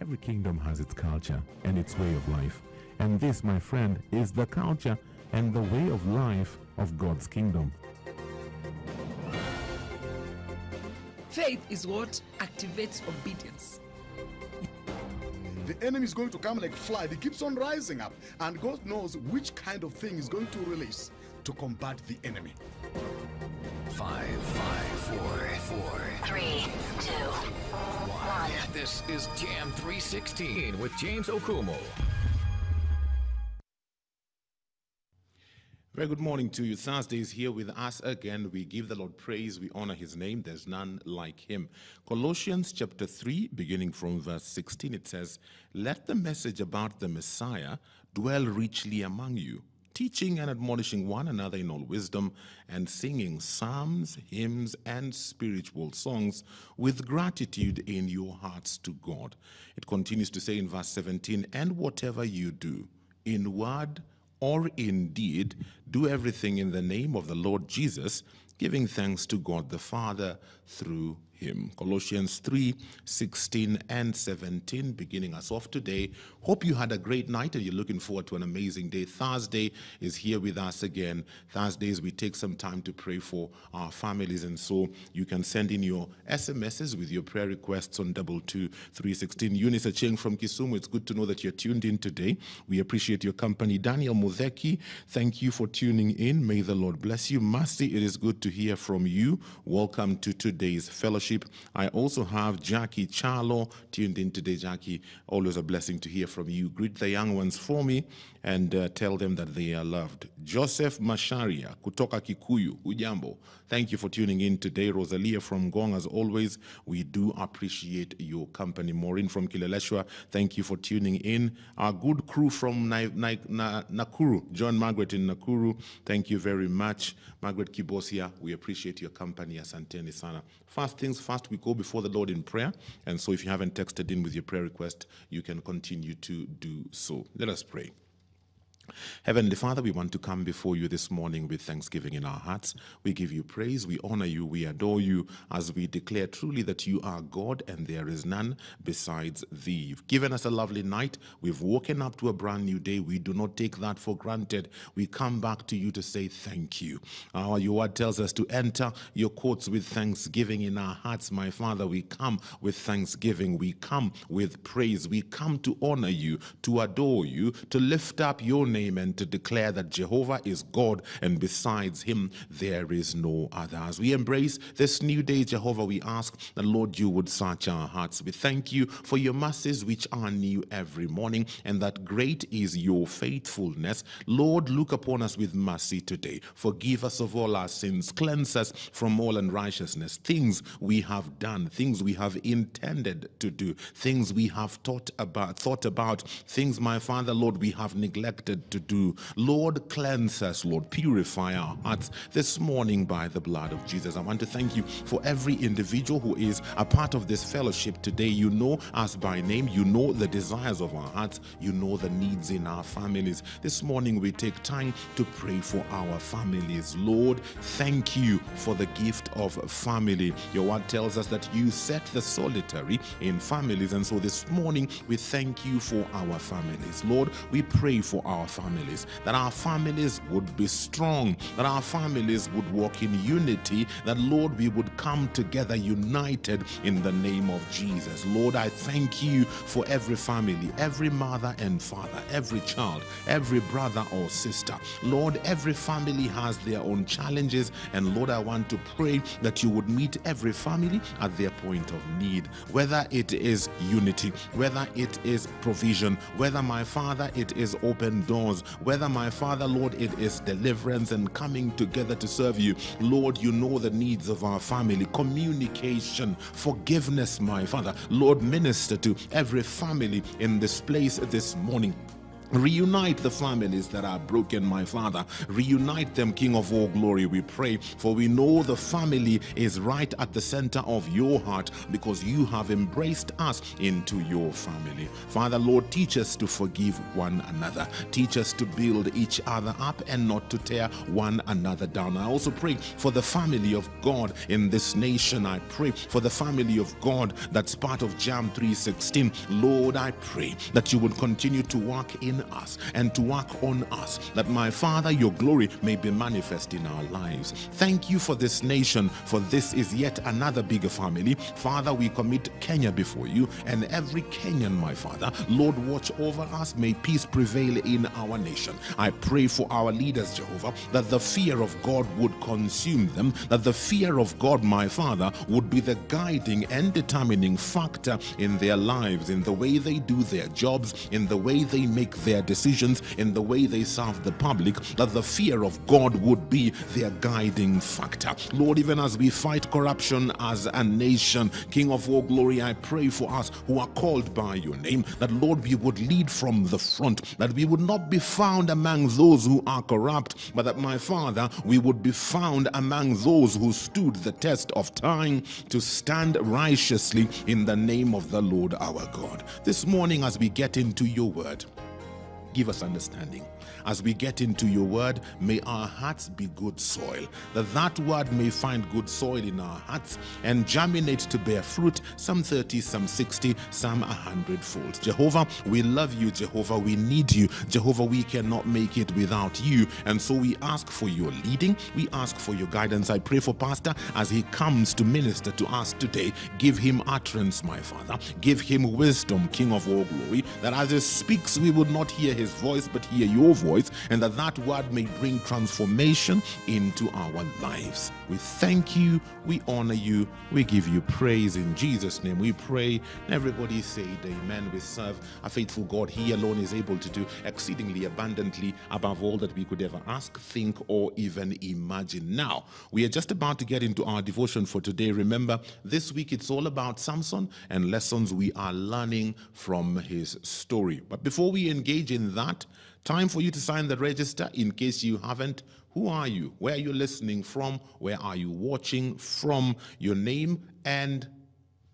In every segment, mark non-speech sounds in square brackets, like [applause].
Every kingdom has its culture and its way of life. And this, my friend, is the culture and the way of life of God's kingdom. Faith is what activates obedience. The enemy is going to come like flood. He keeps on rising up, and God knows which kind of thing is going to release to combat the enemy. Five, five, four, four, three, two, this is Jam 316 with James Okumo. Very good morning to you. Thursday is here with us again. We give the Lord praise. We honor his name. There's none like him. Colossians chapter 3, beginning from verse 16, it says, Let the message about the Messiah dwell richly among you teaching and admonishing one another in all wisdom, and singing psalms, hymns, and spiritual songs with gratitude in your hearts to God. It continues to say in verse 17, and whatever you do, in word or in deed, do everything in the name of the Lord Jesus, giving thanks to God the Father through him. Colossians 3 16 and 17, beginning us off today. Hope you had a great night and you're looking forward to an amazing day. Thursday is here with us again. Thursdays, we take some time to pray for our families, and so you can send in your SMSs with your prayer requests on 22316. Eunice Acheng from Kisumu, it's good to know that you're tuned in today. We appreciate your company. Daniel Mudeki, thank you for tuning in. May the Lord bless you. Mercy, it is good to hear from you. Welcome to today's fellowship. Fellowship. I also have Jackie Charlo tuned in today. Jackie, always a blessing to hear from you. Greet the young ones for me and uh, tell them that they are loved. Joseph Masharia kutoka Kikuyu, Ujambo. Thank you for tuning in today. Rosalia from Gong, as always, we do appreciate your company. Maureen from Kileleshwa, thank you for tuning in. Our good crew from Na Na Na Nakuru, John Margaret in Nakuru, thank you very much. Margaret Kibosia, we appreciate your company. asante sana. First things things first, we go before the Lord in prayer. And so if you haven't texted in with your prayer request, you can continue to do so. Let us pray. Heavenly Father, we want to come before you this morning with thanksgiving in our hearts. We give you praise, we honor you, we adore you as we declare truly that you are God and there is none besides thee. You've given us a lovely night. We've woken up to a brand new day. We do not take that for granted. We come back to you to say thank you. Our your word tells us to enter your courts with thanksgiving in our hearts, my Father. We come with thanksgiving. We come with praise. We come to honor you, to adore you, to lift up your name name and to declare that Jehovah is God and besides him there is no other. As we embrace this new day, Jehovah, we ask that, Lord, you would search our hearts. We thank you for your mercies which are new every morning and that great is your faithfulness. Lord, look upon us with mercy today. Forgive us of all our sins. Cleanse us from all unrighteousness. Things we have done, things we have intended to do, things we have taught about, thought about, things, my Father, Lord, we have neglected, to do. Lord, cleanse us, Lord, purify our hearts this morning by the blood of Jesus. I want to thank you for every individual who is a part of this fellowship today. You know us by name, you know the desires of our hearts, you know the needs in our families. This morning we take time to pray for our families. Lord, thank you for the gift of family. Your word tells us that you set the solitary in families. And so this morning we thank you for our families. Lord, we pray for our families, that our families would be strong, that our families would walk in unity, that, Lord, we would come together united in the name of Jesus. Lord, I thank you for every family, every mother and father, every child, every brother or sister. Lord, every family has their own challenges, and Lord, I want to pray that you would meet every family at their point of need, whether it is unity, whether it is provision, whether my Father, it is open door knows. Whether my Father, Lord, it is deliverance and coming together to serve you. Lord, you know the needs of our family, communication, forgiveness, my Father. Lord, minister to every family in this place this morning. Reunite the families that are broken, my Father. Reunite them, King of all glory, we pray. For we know the family is right at the center of your heart because you have embraced us into your family. Father, Lord, teach us to forgive one another. Teach us to build each other up and not to tear one another down. I also pray for the family of God in this nation. I pray for the family of God that's part of Jam 316. Lord, I pray that you would continue to work in in us and to work on us, that my Father, your glory may be manifest in our lives. Thank you for this nation, for this is yet another bigger family. Father, we commit Kenya before you and every Kenyan, my Father. Lord, watch over us. May peace prevail in our nation. I pray for our leaders, Jehovah, that the fear of God would consume them, that the fear of God, my Father, would be the guiding and determining factor in their lives, in the way they do their jobs, in the way they make their decisions, in the way they serve the public, that the fear of God would be their guiding factor. Lord, even as we fight corruption as a nation, King of all glory, I pray for us who are called by your name, that Lord, we would lead from the front, that we would not be found among those who are corrupt, but that my Father, we would be found among those who stood the test of time to stand righteously in the name of the Lord our God. This morning, as we get into your word, give us understanding. As we get into your word, may our hearts be good soil, that that word may find good soil in our hearts and germinate to bear fruit, some 30, some 60, some 100 fold. Jehovah, we love you, Jehovah, we need you. Jehovah, we cannot make it without you. And so we ask for your leading, we ask for your guidance. I pray for Pastor as he comes to minister to us today. Give him utterance, my Father. Give him wisdom, King of all glory, that as he speaks, we would not hear his voice, but hear your voice voice and that that word may bring transformation into our lives. We thank you, we honor you, we give you praise in Jesus' name. We pray, and everybody say, Amen. We serve a faithful God. He alone is able to do exceedingly abundantly above all that we could ever ask, think, or even imagine. Now, we are just about to get into our devotion for today. Remember, this week it's all about Samson and lessons we are learning from his story. But before we engage in that, Time for you to sign the register in case you haven't. Who are you? Where are you listening from? Where are you watching from? Your name and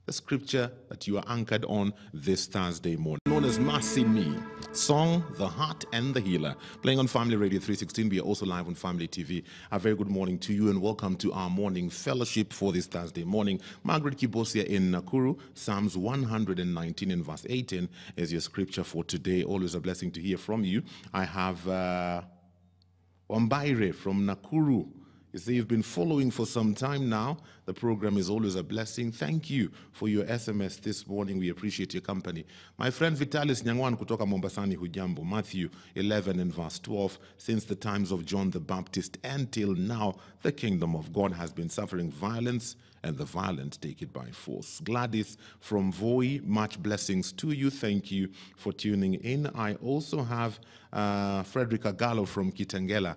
the scripture that you are anchored on this Thursday morning, known as Mercy Me, song The Heart and the Healer, playing on Family Radio 316. We are also live on Family TV. A very good morning to you and welcome to our morning fellowship for this Thursday morning. Margaret Kibosia in Nakuru, Psalms 119 and verse 18 is your scripture for today. Always a blessing to hear from you. I have uh, Wambaire from Nakuru. You see, you've been following for some time now. The program is always a blessing. Thank you for your SMS this morning. We appreciate your company. My friend Vitalis Nyangwan kutoka Mombasani hujambo. Matthew 11 and verse 12. Since the times of John the Baptist until now, the kingdom of God has been suffering violence and the violent take it by force. Gladys from Voi, much blessings to you. Thank you for tuning in. I also have uh, Frederica Gallo from Kitengela,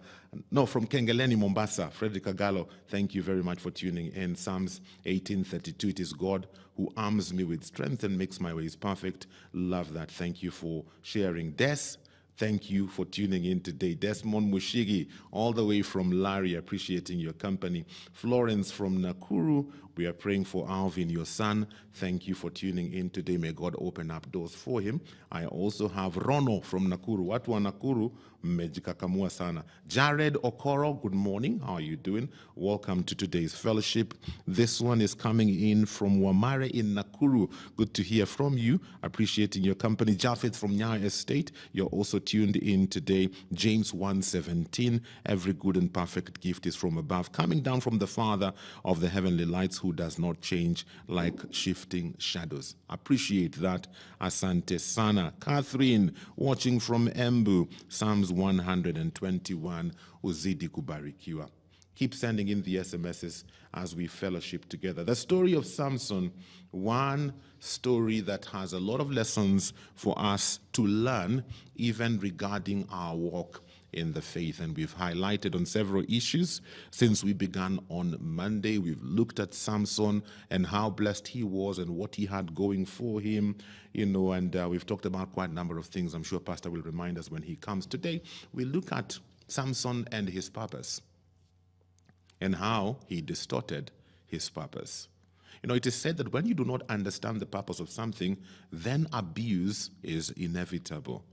no, from Kengeleni, Mombasa. Frederica Gallo, thank you very much for tuning in. Psalms 18:32, it is God who arms me with strength and makes my ways perfect. Love that. Thank you for sharing. Des Thank you for tuning in today. Desmond Mushigi, all the way from Larry, appreciating your company. Florence from Nakuru, we are praying for Alvin, your son. Thank you for tuning in today. May God open up doors for him. I also have Rono from Nakuru. Watu wa Nakuru mmejikakamua sana. Jared Okoro, good morning. How are you doing? Welcome to today's fellowship. This one is coming in from Wamare in Nakuru. Good to hear from you. Appreciating your company. Jafet from Nyaya Estate, you're also tuned in today. James one seventeen. Every good and perfect gift is from above, coming down from the Father of the heavenly lights, who does not change like shifting shadows. Appreciate that. Asante sana. Catherine, watching from Embu, Psalms 121 uzidi kubarikiwa keep sending in the SMSs as we fellowship together. The story of Samson, one story that has a lot of lessons for us to learn, even regarding our walk in the faith. And we've highlighted on several issues since we began on Monday. We've looked at Samson and how blessed he was and what he had going for him, you know, and uh, we've talked about quite a number of things. I'm sure Pastor will remind us when he comes. Today, we look at Samson and his purpose and how he distorted his purpose. You know, it is said that when you do not understand the purpose of something, then abuse is inevitable.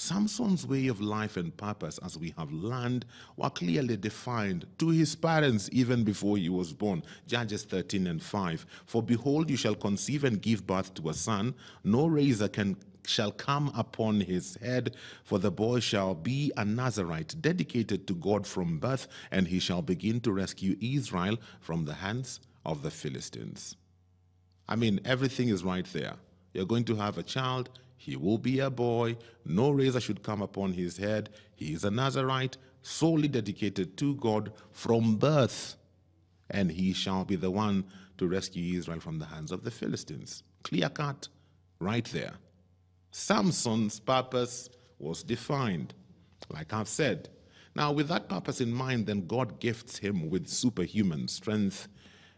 Samson's way of life and purpose, as we have learned, were clearly defined to his parents even before he was born. Judges 13 and 5. For behold, you shall conceive and give birth to a son. No razor can shall come upon his head, for the boy shall be a Nazarite, dedicated to God from birth, and he shall begin to rescue Israel from the hands of the Philistines. I mean, everything is right there. You're going to have a child, he will be a boy. No razor should come upon his head. He is a Nazarite, solely dedicated to God from birth. And he shall be the one to rescue Israel from the hands of the Philistines. Clear cut, right there. Samson's purpose was defined, like I've said. Now, with that purpose in mind, then God gifts him with superhuman strength.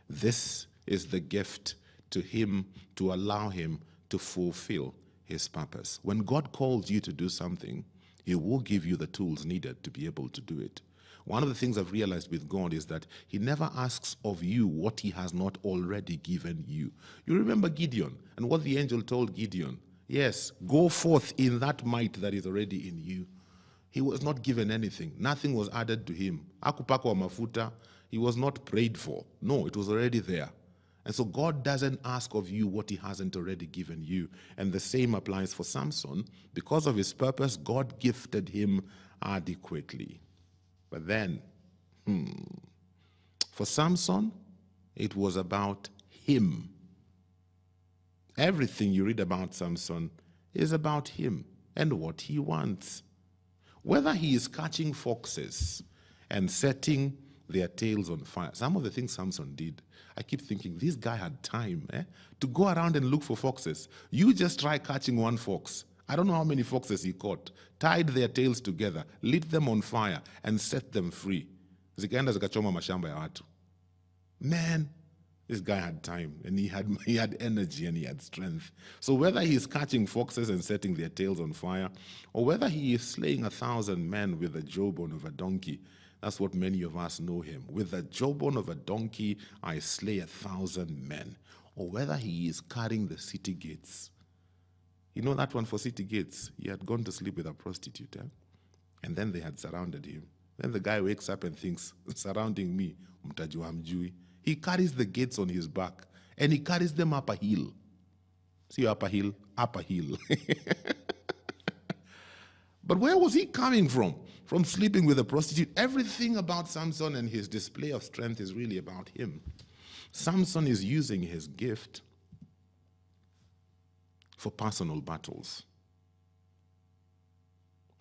This is the gift to him to allow him to fulfill his purpose. When God calls you to do something, he will give you the tools needed to be able to do it. One of the things I've realized with God is that He never asks of you what He has not already given you. You remember Gideon and what the angel told Gideon Yes, go forth in that might that is already in you. He was not given anything, nothing was added to him. Akupako mafuta, he was not prayed for. No, it was already there. And so God doesn't ask of you what he hasn't already given you. And the same applies for Samson. Because of his purpose, God gifted him adequately. But then, hmm, for Samson, it was about him. Everything you read about Samson is about him and what he wants. Whether he is catching foxes and setting their tails on fire, some of the things Samson did I keep thinking, this guy had time eh, to go around and look for foxes. You just try catching one fox. I don't know how many foxes he caught, tied their tails together, lit them on fire, and set them free. Zikaenda zikachoma mashamba ya watu. Man, this guy had time and he had, [laughs] he had energy and he had strength. So whether he's catching foxes and setting their tails on fire, or whether he is slaying a thousand men with a jawbone of a donkey, that's what many of us know him. With the jawbone of a donkey, I slay a thousand men. Or whether he is carrying the city gates. You know that one for city gates? He had gone to sleep with a prostitute, eh? and then they had surrounded him. Then the guy wakes up and thinks, [laughs] surrounding me, mtajua He carries the gates on his back, and he carries them up a hill. See up a hill? up a hill. [laughs] but where was he coming from? from sleeping with a prostitute. Everything about Samson and his display of strength is really about him. Samson is using his gift for personal battles.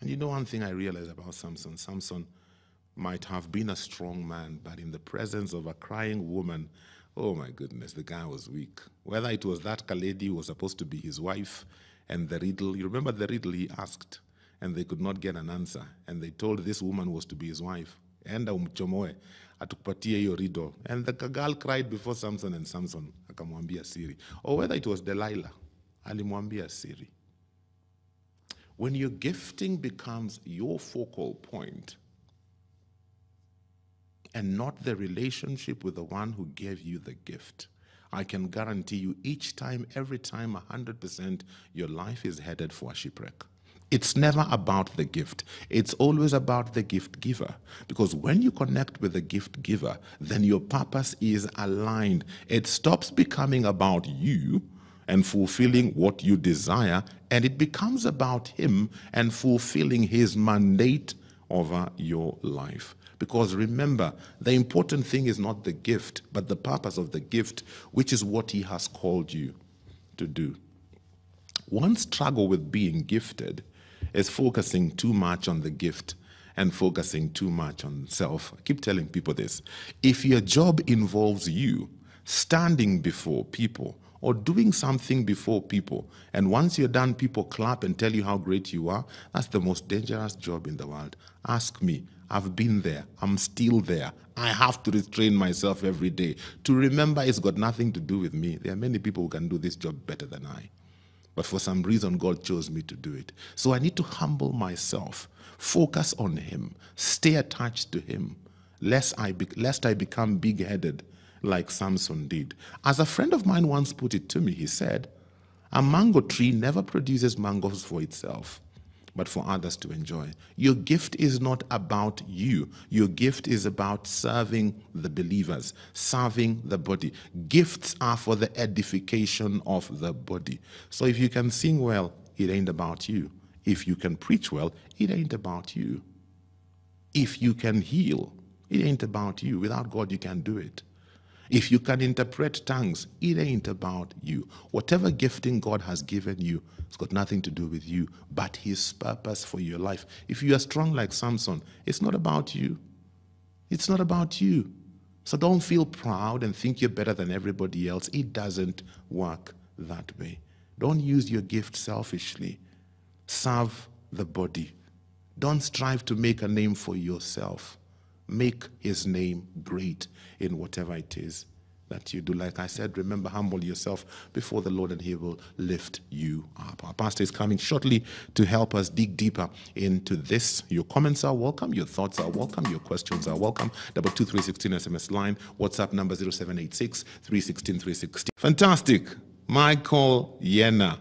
And you know, one thing I realized about Samson Samson might have been a strong man, but in the presence of a crying woman, oh my goodness, the guy was weak. Whether it was that Kaledi who was supposed to be his wife and the riddle, you remember the riddle he asked? and they could not get an answer. And they told this woman was to be his wife. Enda umchomoe, atukupatie hiyo And the girl cried before Samson and Samson akamwambia siri. Or whether it was Delilah, alimwambia siri. When your gifting becomes your focal point and not the relationship with the one who gave you the gift, I can guarantee you each time, every time, 100%, your life is headed for a shipwreck. It's never about the gift. It's always about the gift giver. Because when you connect with the gift giver, then your purpose is aligned. It stops becoming about you and fulfilling what you desire, and it becomes about him and fulfilling his mandate over your life. Because remember, the important thing is not the gift, but the purpose of the gift, which is what he has called you to do. One struggle with being gifted is focusing too much on the gift and focusing too much on self. I keep telling people this. If your job involves you standing before people or doing something before people, and once you're done, people clap and tell you how great you are, that's the most dangerous job in the world. Ask me. I've been there. I'm still there. I have to restrain myself every day to remember it's got nothing to do with me. There are many people who can do this job better than I. But for some reason, God chose me to do it. So I need to humble myself, focus on Him, stay attached to Him, lest I, be, lest I become big headed like Samson did. As a friend of mine once put it to me, he said, A mango tree never produces mangoes for itself but for others to enjoy. Your gift is not about you. Your gift is about serving the believers, serving the body. Gifts are for the edification of the body. So if you can sing well, it ain't about you. If you can preach well, it ain't about you. If you can heal, it ain't about you. Without God, you can not do it. If you can interpret tongues, it ain't about you. Whatever gifting God has given you, it's got nothing to do with you, but His purpose for your life. If you are strong like Samson, it's not about you. It's not about you. So don't feel proud and think you're better than everybody else. It doesn't work that way. Don't use your gift selfishly. Serve the body. Don't strive to make a name for yourself. Make his name great in whatever it is that you do. Like I said, remember, humble yourself before the Lord and He will lift you up. Our pastor is coming shortly to help us dig deeper into this. Your comments are welcome, your thoughts are welcome, your questions are welcome. Double two three sixteen SMS line, WhatsApp number 0786 316 316. Fantastic. Michael Yenna.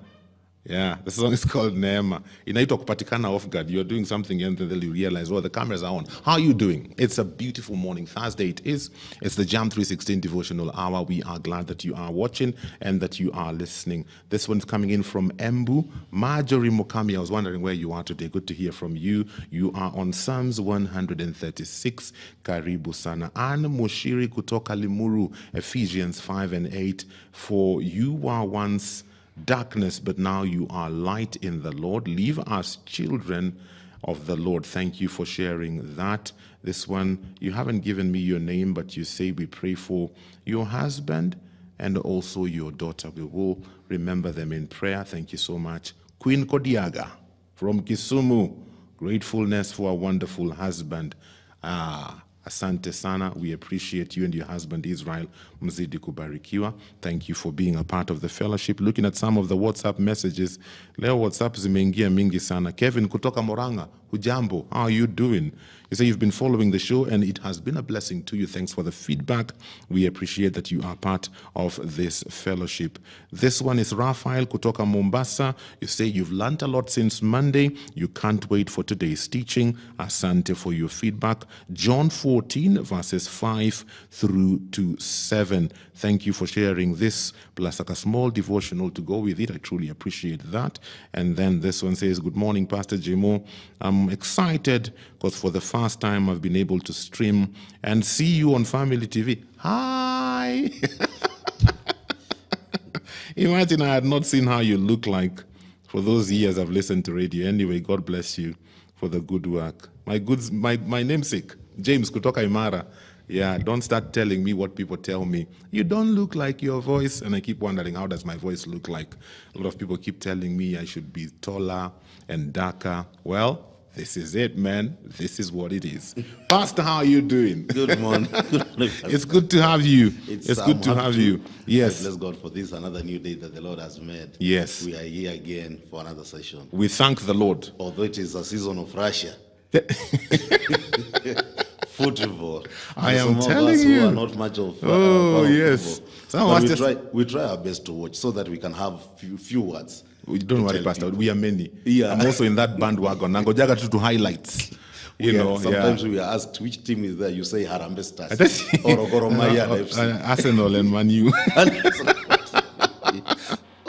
Yeah, the song is called Neema. Inaitwa kupatikana off guard. You're doing something and then you realize, well, the cameras are on. How are you doing? It's a beautiful morning. Thursday it is. It's the Jam 316 devotional hour. We are glad that you are watching and that you are listening. This one's coming in from Embu. Marjorie Mukami, I was wondering where you are today. Good to hear from you. You are on Psalms 136. Karibu sana. Anne Mushiri kutoka Limuru, Ephesians 5 and 8. For you are once darkness, but now you are light in the Lord. Leave us children of the Lord. Thank you for sharing that. This one, you haven't given me your name, but you say we pray for your husband and also your daughter. We will remember them in prayer. Thank you so much. Queen Kodiaga from Kisumu, gratefulness for a wonderful husband. Ah, Asante sana. We appreciate you and your husband Israel. Mzidi kubarikiwa. Thank you for being a part of the fellowship. Looking at some of the WhatsApp messages. Leo WhatsApp zimeingia mingi sana. Kevin kutoka Moranga, hujambo? How are you doing? You say you've been following the show and it has been a blessing to you. Thanks for the feedback. We appreciate that you are part of this fellowship. This one is Rafael Kutoka Mombasa. You say you've learnt a lot since Monday. You can't wait for today's teaching. Asante for your feedback. John 14, verses 5 through to 7. Thank you for sharing this, plus like a small devotional to go with it. I truly appreciate that. And then this one says, Good morning, Pastor Jimo. I'm excited because for the first time I've been able to stream and see you on Family TV. Hi! [laughs] Imagine I had not seen how you look like for those years I've listened to radio. Anyway, God bless you for the good work. My good, my, my namesake, James Kutoka Imara. Yeah, don't start telling me what people tell me. You don't look like your voice. And I keep wondering, how does my voice look like? A lot of people keep telling me I should be taller and darker. Well, this is it, man. This is what it is. Pastor, how are you doing? [laughs] Good morning. [laughs] it's good to have you. It's, it's um, good to have to, you. Yes. Bless God for this another new day that the Lord has made. Yes. We are here again for another session. We thank the Lord. Although it is a season of Russia. [laughs] football. I am telling you. Who are not much of. Uh, oh yes. we, try, we try our best to watch so that we can have few, few words we don't worry, Pastor. People. We are many. Yeah. I'm also in that bandwagon. Nangojaga to, to highlights. You yeah, know, sometimes yeah. we are asked which team is there. You say Harambe Stars or [laughs] uh, FC. Uh, Arsenal and Manu. [laughs]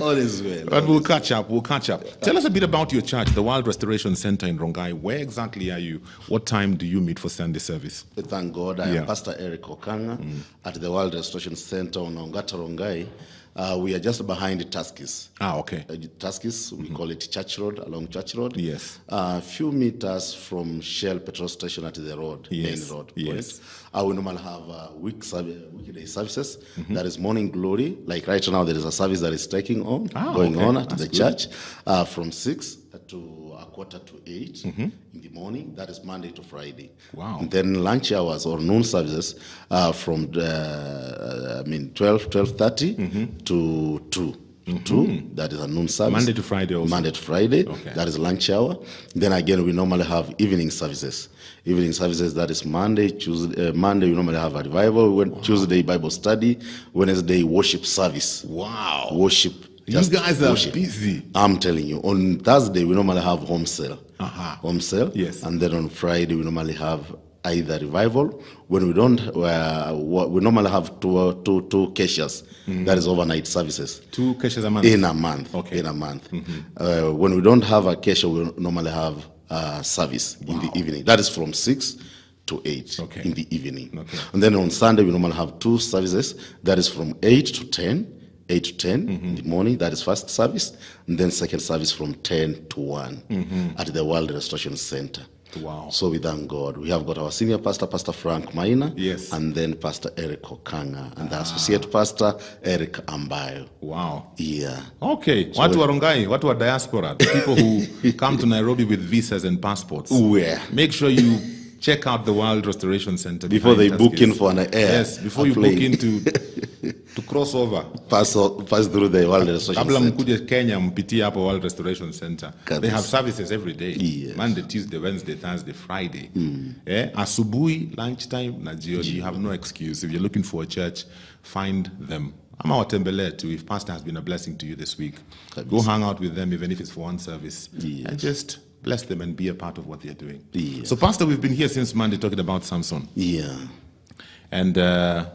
All is well. But we'll catch up. We'll catch up. Tell us a bit about your church, the Wild Restoration Center in Rongai. Where exactly are you? What time do you meet for Sunday service? Thank God. I yeah. am Pastor Eric Okanga mm. at the Wild Restoration Center on Ongata Rongai. Uh, we are just behind Tuskis. Ah, okay. Uh, Tuskis, we mm -hmm. call it Church Road, along Church Road. Yes. A uh, few meters from Shell petrol station at the road, yes. main road. Yes. Uh, we normally have uh, week weekday services. Mm -hmm. There is morning glory. Like right now, there is a service that is taking on, ah, going okay. on at That's the good. church uh, from 6 to a quarter to 8 mm-hmm. in the morning. That is Monday to Friday. Wow. And then lunch hours or noon services are uh, from the, uh, I mean 12, 12.30 mm-hmm. to 2. Mm-hmm. Two, that is a noon service. Monday to Friday also. Monday to Friday, okay. that is lunch hour. Then again, we normally have evening services. Evening services, that is Monday, Tuesday. Uh, Monday, we normally have a revival. Wow. Tuesday, Bible study. Wednesday, worship service. Wow. Worship just you guys are busy. I'm telling you. On Thursday, we normally have home sale. Uh -huh. Home sale. Yes. And then on Friday, we normally have either revival when we don't uh, we normally have two cashiers. caches mm -hmm. that is overnight services two caches a month in a month okay in a month mm -hmm. uh, when we don't have a cache we normally have a service wow. in the evening that is from 6 to 8 okay. in the evening okay. and then on sunday we normally have two services that is from 8 to 10 8 to 10 mm -hmm. in the mm-hmm. morning. That is first service. And then second service from 10 to 1 mm -hmm. at the World Restoration Center. Wow. So we thank God. We have got our senior pastor, Pastor Frank Maina. Yes. And then Pastor Eric Okanga. And ah. the associate pastor, Eric Ambayo. Wow. Yeah. Okay. So what wa Rongai, watu wa diaspora, the people who [laughs] come to Nairobi with visas and passports. Yeah. Make sure you check out the Wild Restoration Center. Before they book in for an air. Yes, before you plane. book into [laughs] [laughs] to cross over pass, pass through the World Restoration Kabla mkuje Kenya mpitie hapo World Restoration Center. They have services every day. Yes. Monday, Tuesday, Wednesday, Thursday, Friday. Mm. Eh, lunchtime na You have no excuse. If you're looking for a church, find them. I'm Ama watembelee too. if pastor has been a blessing to you this week. Kabisa. Go hang out with them even if it's for one service. Yes. And just bless them and be a part of what they're doing. So, Pastor, we've been here since Monday talking about Samson. Yeah. And uh,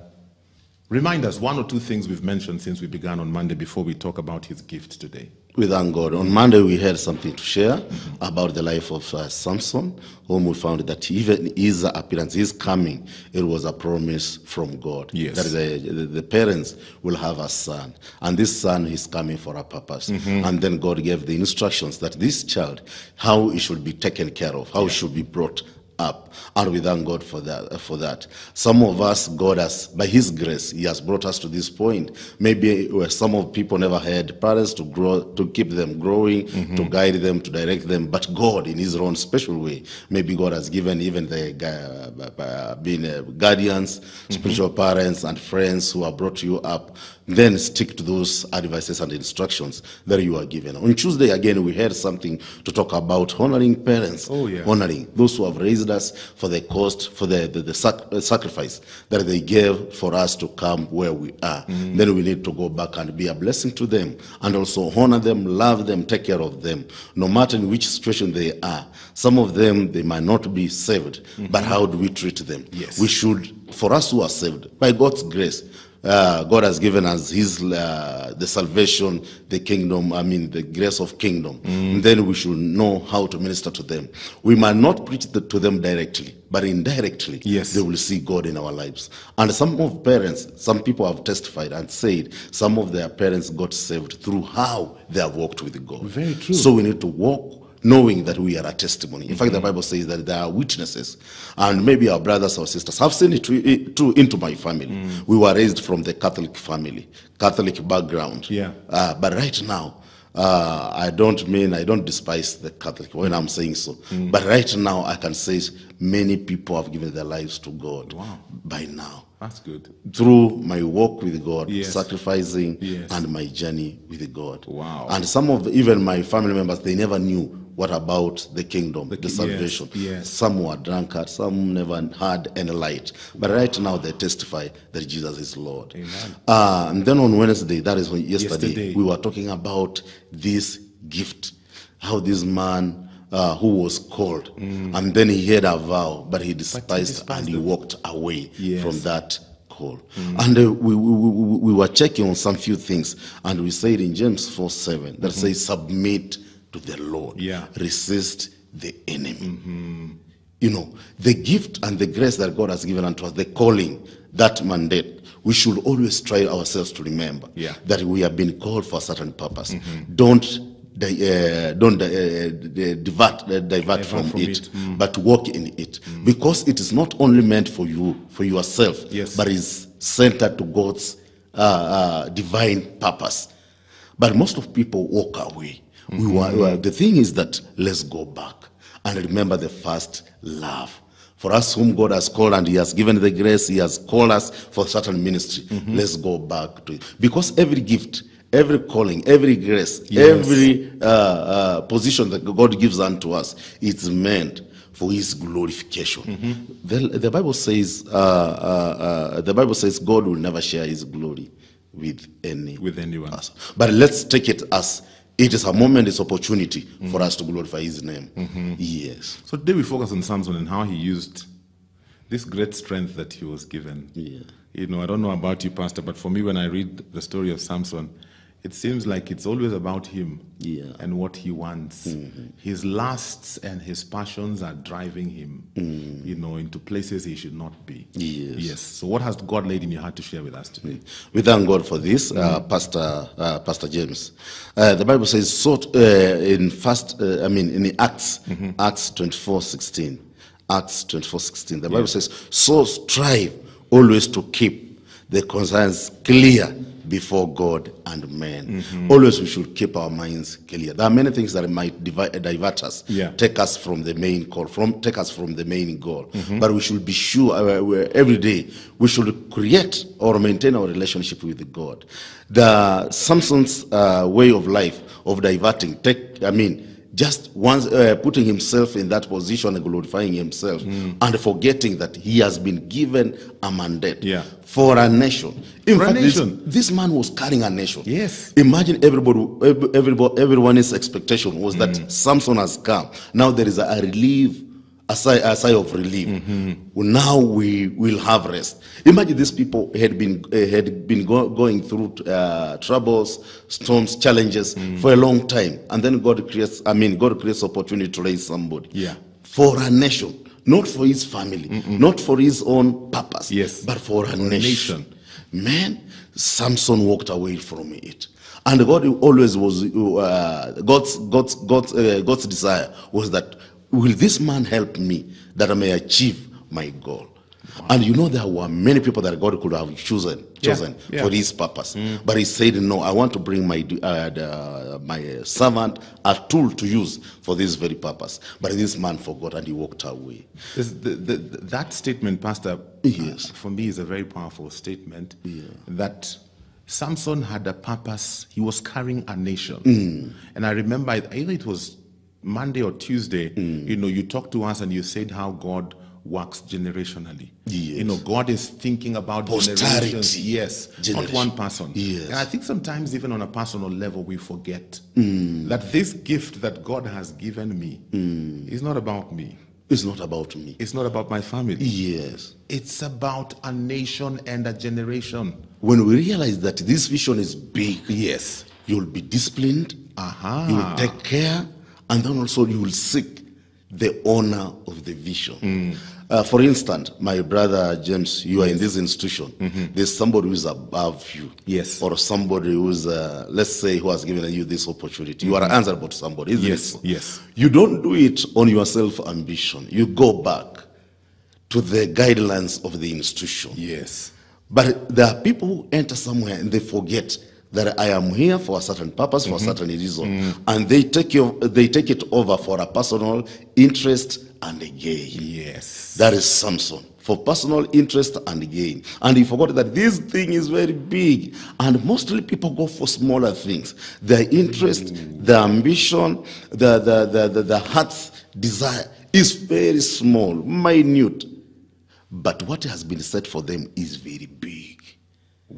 Remind us one or two things we've mentioned since we began on Monday before we talk about his gift today. We thank God. On Monday, we had something to share about the life of uh, Samson, whom we found that even his appearance, his coming, it was a promise from God. Yes. That uh, the, the parents will have a son, and this son is coming for a purpose. Mm -hmm. And then God gave the instructions that this child, how he should be taken care of, how yeah. he should be brought up. And we thank God for that. For that. Some of us, God has, by His grace, He has brought us to this point. Maybe where some of people never had parents to grow, to keep them growing, mm -hmm. to mm-hmm. guide them, to direct them. But God, in His own special way, maybe God has given even the uh, being uh, guardians, mm -hmm. spiritual parents, and friends who have brought you up then stick to those advices and instructions that you are given. On Tuesday, again, we had something to talk about honoring parents, oh, yeah. honoring those who have raised us for the cost, for the, the, the sac sacrifice that they gave for us to come where we are. Mm -hmm. Then we need to go back and be a blessing to them and also honor them, love them, take care of them, no matter in which situation they are. Some of them, they might not be saved, mm -hmm. but mm-hmm. how do we treat them? Yes. We should, for us who are saved, by God's grace, uh, God has given us His uh, the salvation, the kingdom. I mean, the grace of kingdom. Mm. Then we should know how to minister to them. We might not preach the, to them directly, but indirectly, yes. they will see God in our lives. And some of parents, some people have testified and said some of their parents got saved through how they have walked with God. Very true. So we need to walk knowing that we are a testimony. In mm -hmm. fact, the mm-hmm. Bible says that there are witnesses, and maybe our brothers or sisters have seen it through into my family. Mm. We were raised from the Catholic family, Catholic background. Yeah. Uh, but right now, uh, I don't mean I don't despise the Catholic when I'm saying so, mm. but right now I can say many people have given their lives to God wow. by now. That's good. Through my walk with God, yes. sacrificing, yes. and my journey with God. Wow. And some of the, even my family members, they never knew what about the kingdom, the, the salvation? Yes, yes. Some were drunkard, some never had any light. But wow. right now they testify that Jesus is Lord. Uh, and then on Wednesday, that is when yesterday, yesterday, we were talking about this gift, how this man uh, who was called, mm. and then he had a vow, but he despised, but he despised and them. he walked away yes. from that call. Mm. And uh, we, we, we, we, were checking on some few things, and we said in James 4 7 that mm -hmm. says, Submit to the Lord. Yeah. Resist the enemy. Mm-hmm. You know, the gift and the grace that God has given unto us, the calling, that mandate, we should always try ourselves to remember yeah. that we have been called for a certain purpose. Mm-hmm. Don't uh, don't uh, uh, divert they divert from, from, it, it. Mm. but walk in it mm. because it is not only meant for you for yourself yes. but is centered to god's uh, uh, divine purpose but most of people walk away Mm -hmm. We were, mm-hmm. well, the thing is that let's go back and remember the first love. For us, whom God has called and He has given the grace, He has called us for certain ministry. Mm -hmm. Let's go back to it. Because every gift, every calling, every grace, yes. every uh, uh, position that God gives unto us, it's meant for His glorification. Mm -hmm. the, the, Bible says, uh, uh, uh, the Bible says, God will never share His glory with any with anyone. Person. But let's take it as it is a moment, it's opportunity mm -hmm. for us to glorify his name. Mm -hmm. Yes. So today we focus on Samson and how he used this great strength that he was given. Yeah. You know, I don't know about you, Pastor, but for me, when I read the story of Samson, it seems like it's always about him yeah. and what he wants. Mm -hmm. His lusts and his passions are driving him, mm. you know, into places he should not be. Yes. Yes. So, what has God laid in your heart to share with us today? Mm. We thank God for this, uh, mm. uh, Pastor uh, Pastor James. Uh, the Bible says, "So uh, in first, uh, I mean, in Acts, -hmm. Acts twenty four sixteen, Acts twenty four sixteen. The Bible yeah. says, "So strive always to keep the conscience clear." before God and men. Mm -hmm. Always we should keep our minds clear. There are many things that might divert, uh, divert us, yeah. take us from the main call, from take us from the main goal. Mm -hmm. But we should be sure uh, uh every day we should create or maintain our relationship with God. The Samson's uh, way of life of diverting, take I mean just once uh, putting himself in that position and glorifying himself mm. and forgetting that he has been given a mandate yeah. for a nation. In for fact, nation. This, this, man was carrying a nation. Yes. Imagine everybody, everybody everyone's expectation was mm. that hmm. Samson has come. Now there is a relief a sigh, a sigh of relief. Mm-hmm. Now we will have rest. Imagine these people had been uh, had been go- going through uh, troubles, storms, challenges mm-hmm. for a long time, and then God creates. I mean, God creates opportunity to raise somebody. Yeah. For a nation, not for his family, Mm-mm. not for his own purpose. Yes. But for a nation. nation. Man, Samson walked away from it. And God always was uh, God's God's God's uh, God's desire was that will this man help me that I may achieve my goal? And you know there were many people that God could have chosen chosen yeah, yeah. for this purpose, mm. but He said, "No, I want to bring my uh, the, my servant a tool to use for this very purpose." But this man forgot and he walked away. This, the, the, that statement, Pastor, uh, yes. Uh, for me is a very powerful statement. Yeah. That Samson had a purpose; he was carrying a nation, mm. and I remember either it was Monday or Tuesday, mm. you know, you talked to us and you said how God works generationally. Yes. You know, God is thinking about Posterity. generations. Yes, Generation. not one person. Yes. And I think sometimes even on a personal level, we forget mm. that this gift that God has given me mm. is not about me. It's not about me. It's not about my family. Yes. It's about a nation and a generation. When we realize that this vision is big, yes, you'll be disciplined. Uh -huh. You'll take care and then also you will seek the honor of the vision. Mm. Uh, for instance, my brother James, you yes. are in this institution. Mm -hmm. There's somebody who is above you. Yes. Or somebody who's, uh, let's say, who has given you this opportunity. Mm -hmm. You are mm-hmm. answerable to somebody, isn't yes. it? Yes. You don't do it on your self ambition. You go back to the guidelines of the institution. Yes. But there are people who enter somewhere and they forget that I am here for a certain purpose, for mm -hmm. a mm-hmm. certain reason. Mm -hmm. And they take, you, they take it over for a personal interest and a gain. Yes. That is Samson. For personal interest and gain. And he forgot that this thing is very big. And mostly people go for smaller things. Their interest, mm. their ambition, the, the, the, the, the heart's desire is very small, minute. But what has been set for them is very big.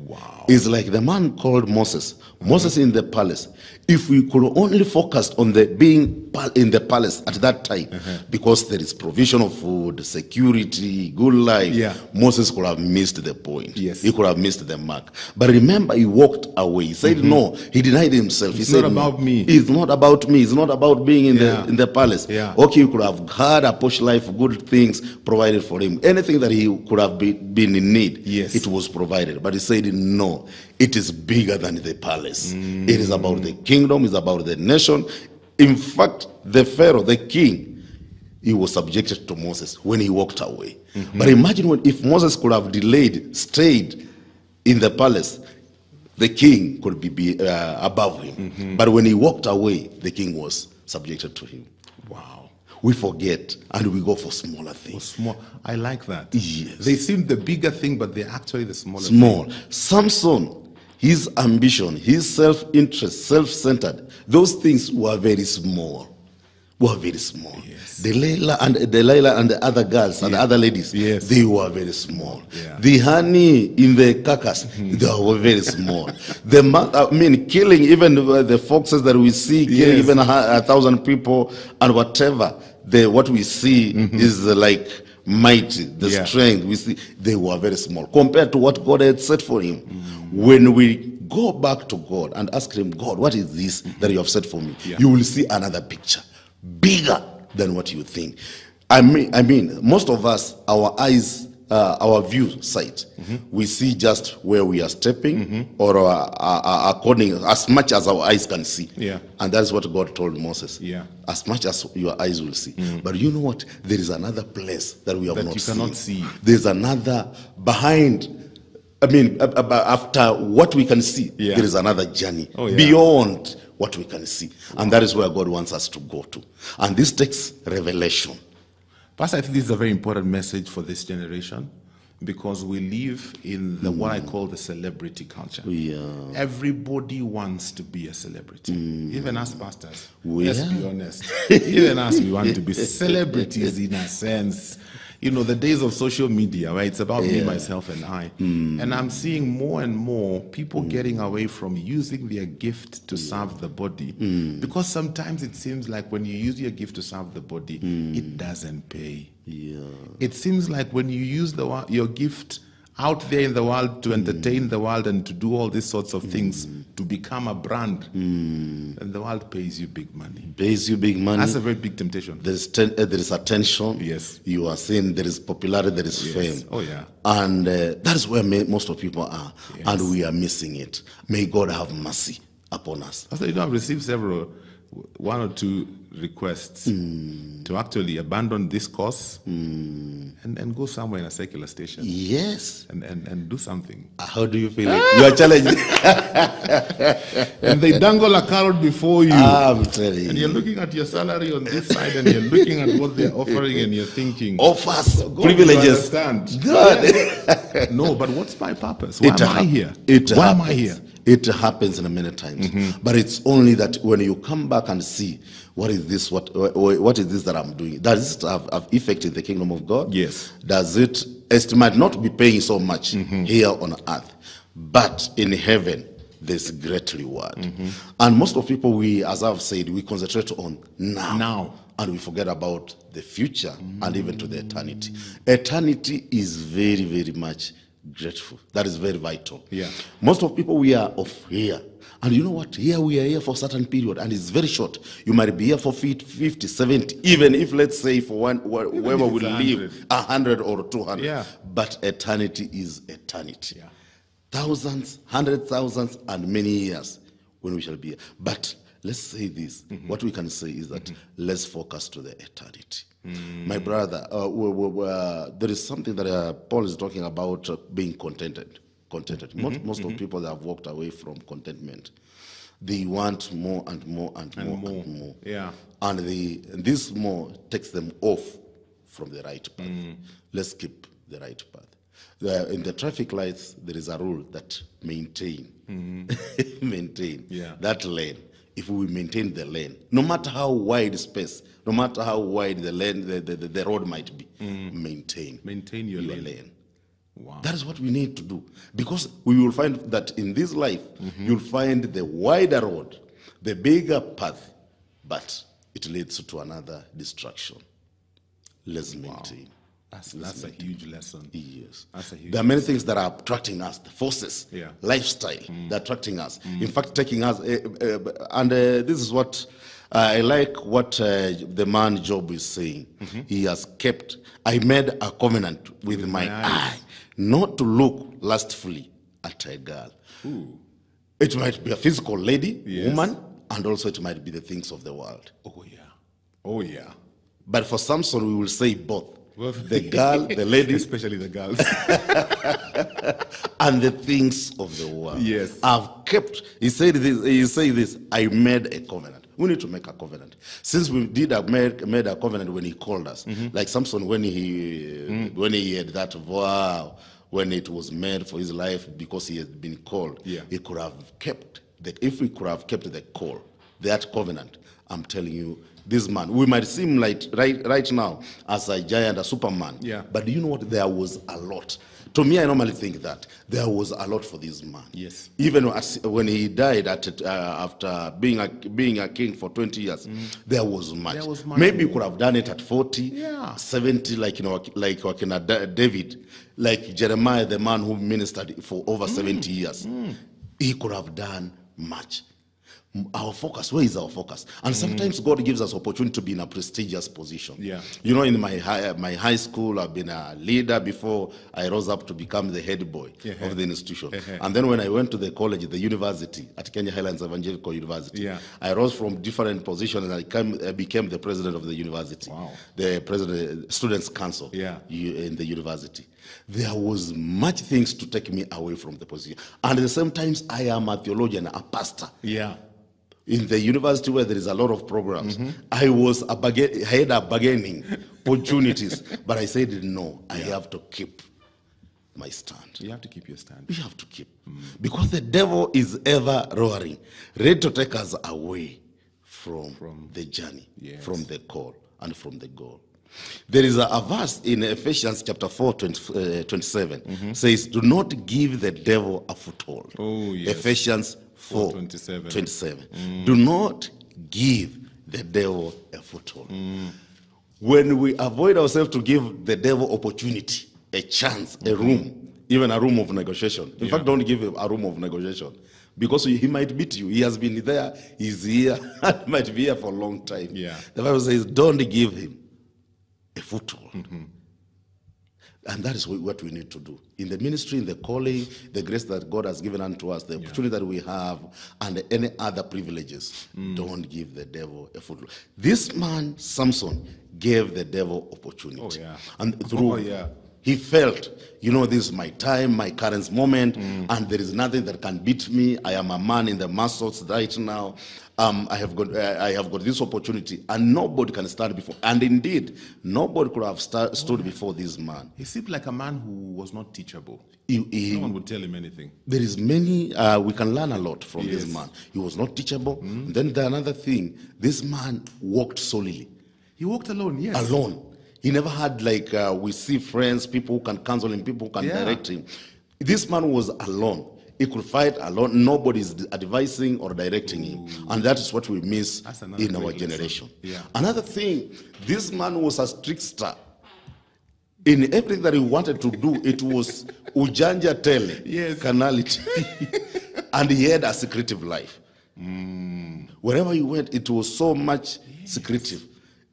Wow. It's like the man called Moses. Moses in the palace. If we could only focus on the being in the palace at that time, uh-huh. because there is provision of food, security, good life. Yeah. Moses could have missed the point. Yes. He could have missed the mark. But remember, he walked away. He said mm -hmm. no. He denied himself. It's he said, not about no. me. It's not about me. It's not about being in yeah. the in the palace. Yeah. Okay, he could have had a posh life, good things provided for him. Anything that he could have been, been in need, yes. it was provided. But he said said, No, it is bigger than the palace. Mm. It is about the kingdom, it's about the nation. In fact, the Pharaoh, the king, he was subjected to Moses when he walked away. Mm -hmm. But imagine when, if Moses could have delayed, stayed in the palace, the king could be, be uh, above him. Mm -hmm. But when he walked away, the king was subjected to him. Wow we forget and we go for smaller things. small. I like that. Yes. They seem the bigger thing, but they're actually the smaller Small. Thing. Samson, his ambition, his self interest, self centered, those things were very small. Were very small. Yes. Delilah and Delilah and the other girls and the other ladies, yes. they were very small. Yeah. The honey in the carcass, hmm. they were very small. the I mean, killing even the foxes that we see, killing yes. even a, a, thousand people and whatever. The what we see mm -hmm. is uh, like mighty the yeah. strength. We see they were very small compared to what God had set for him. Mm -hmm. When we go back to God and ask Him, God, what is this that you have said for me? Yeah. You will see another picture, bigger than what you think. I mean, I mean, most of us, our eyes, uh, our view sight, mm -hmm. we see just where we are stepping, mm -hmm. or our, our, our according as much as our eyes can see. Yeah, and that's what God told Moses. Yeah, as much as your eyes will see. Mm. But you know what? There is another place that we have that not you cannot seen. see. There's another behind. I mean, after what we can see, yeah. there is another journey oh, yeah. beyond what we can see. And that is where God wants us to go to. And this takes revelation. Pastor, I think this is a very important message for this generation because we live in the mm. what I call the celebrity culture. Yeah. Everybody wants to be a celebrity. Mm. Even us pastors. We let's are. be honest. Even us we want to be celebrities in a sense. [laughs] you know, the days of social media, right? It's about yeah. me, myself, and I. Mm. And I'm seeing more and more people mm. getting away from using their gift to serve the body. Mm. Because sometimes it seems like when you use your gift to serve the body, it hmm. doesn't pay. Yeah. It seems like when you use the your gift out there in the world to entertain mm. the world and to do all these sorts of things to become a brand mm. and the world pays you big money pays you big money that's a very big temptation there is ten, uh, there is attention yes you are seen there is popularity there is yes. fame oh yeah and uh, that is where most of people are yes. and we are missing it may god have mercy upon us i said you know i've received several one or two requests mm. to actually abandon this course mm. and, and go somewhere in a secular station. Yes. And, and, and do something. Uh, how do you feel ah. You are challenged. and they dangle a carrot before you. I'm telling you. And you're looking at your salary on this side and you're looking at what they're offering and you're thinking. Offers, God, privileges. Understand. God. Yeah. [laughs] no, but what's my purpose? Why it am I here? Why happens. am I here? It happens in many times. Mm -hmm. But it's only that when you come back and see what is this, what what is this that I'm doing? Does it have, have effect in the kingdom of God? Yes. Does it estimate not be paying so much mm -hmm. here on earth, but in heaven? There's great reward. Mm -hmm. And most of people, we, as I've said, we concentrate on now. Now and we forget about the future mm. and even to the eternity. Mm. Eternity is very, very much grateful. That is very vital. Yeah. Most of people we are of here. And you know what? Here we are here for a certain period and it's very short. You might be here for 50, 70, even if let's say for one whoever will live 100 or 200. Yeah. But eternity is eternity. Yeah. Thousands, hundred thousands and many years when we shall be here. But let's say this. Mm -hmm. What we can say is that mm -hmm. let's focus to the eternity. Mm. My brother, uh, we, we, uh, there is something that uh, Paul is talking about uh, being contented. Contented. Mm -hmm, most, most mm -hmm. of mm-hmm. people that have walked away from contentment, they want more and more and, and more, more, and more. Yeah. And, this more takes them off from the right path. Mm. Let's keep the right path. The, in the traffic lights, there is a rule that maintain, mm-hmm. [laughs] maintain yeah. that lane if we maintain the lane, no matter how wide space, no matter how wide the lane, the, the, the road might be, mm. maintain. Maintain your, your lane. lane. Wow. That is what we need to do. Because we will find that in this life, mm -hmm. you'll find the wider road, the bigger path, but it leads to another destruction. Let's wow. maintain. That's, that's a huge lesson. Yes. That's a huge there are many things that are attracting us, the forces, yeah. lifestyle, mm. they're attracting us. Mm. In fact, taking us, uh, uh, and uh, this is what I like what the man Job is saying. Mm -hmm. He has kept, I made a covenant with, with my, my eye not to look lustfully at a girl. Ooh. It might be a physical lady, yes. woman, and also it might be the things of the world. Oh, yeah. Oh, yeah. But for Samson, we will say both. With the girl, the [laughs] lady. Especially the girls. [laughs] and the things of the world. Yes. I've kept, he said this, he said this, I made a covenant. We need to make a covenant. Since we did a made, made a covenant when he called us, mm -hmm. like Samson when he mm. when he had that vow, when it was made for his life because he had been called, yeah. he could have kept the if we could have kept the call, that covenant. I'm telling you, this man. We might seem like right, right now as a giant, a superman. Yeah. But do you know what? There was a lot. To me, I normally think that there was a lot for this man. Yes. Even when he died at, uh, after being a, being a king for 20 years, mm. there was much. There was much. Maybe you could have done it at 40, yeah. 70, like, you know, like know David, like Jeremiah, the man who ministered for over mm. 70 years. Mm. He could have done much our focus where is our focus and mm. sometimes god gives us opportunity to be in a prestigious position yeah you know in my high, my high school i've been a leader before i rose up to become the head boy of the institution and then when i went to the college the university at kenya highlands evangelical university yeah. i rose from different positions and i, came, I became the president of the university wow. the president students council yeah. in the university there was much things to take me away from the position and at the same times i am a theologian a pastor yeah in the university where there is a lot of programs, mm-hmm. I was a I had a bargaining [laughs] opportunities, but I said no. I have to keep my stand. You have to keep your stand. We you have to keep mm. because the devil is ever roaring, ready to take us away from, from the journey, yes. from the call, and from the goal. There is a, a verse in Ephesians chapter 4, 20, uh, 27 mm-hmm. says, Do not give the devil a foothold. Oh, yes. Ephesians 4:27. 27. Mm. Do not give the devil a foothold. Mm. When we avoid ourselves to give the devil opportunity, a chance, a mm-hmm. room, even a room of negotiation. In yeah. fact, don't give a room of negotiation because he might beat you. He has been there, he's here, [laughs] might be here for a long time. Yeah. The Bible says, don't give him a foothold. Mm -hmm. And that is what we need to do. In the ministry, in the calling, the grace that God has given unto us, the opportunity that we have, and any other privileges, mm. don't give the devil a foothold. This man, Samson, gave the devil opportunity. Oh, yeah. And through oh, yeah. He felt, you know, this is my time, my current moment, mm. and there is nothing that can beat me. I am a man in the muscles right now. Um, I have got, uh, I have got this opportunity, and nobody can stand before. And indeed, nobody could have sta- stood before this man. He seemed like a man who was not teachable. He, he, no one would tell him anything. There is many. Uh, we can learn a lot from yes. this man. He was not teachable. Mm. Then the another thing, this man walked solely. He walked alone. Yes. Alone. He never had like uh, we see friends, people who can counsel him, people who can yeah. direct him. This man was alone. He could fight alone. Nobody's advising or directing Ooh. him, and that is what we miss in our generation. Yeah. Another thing, this man was a trickster. In everything that he wanted to do, it was [laughs] ujanja tele, yes. carnality, [laughs] and he had a secretive life. Mm. Wherever he went, it was so much yes. secretive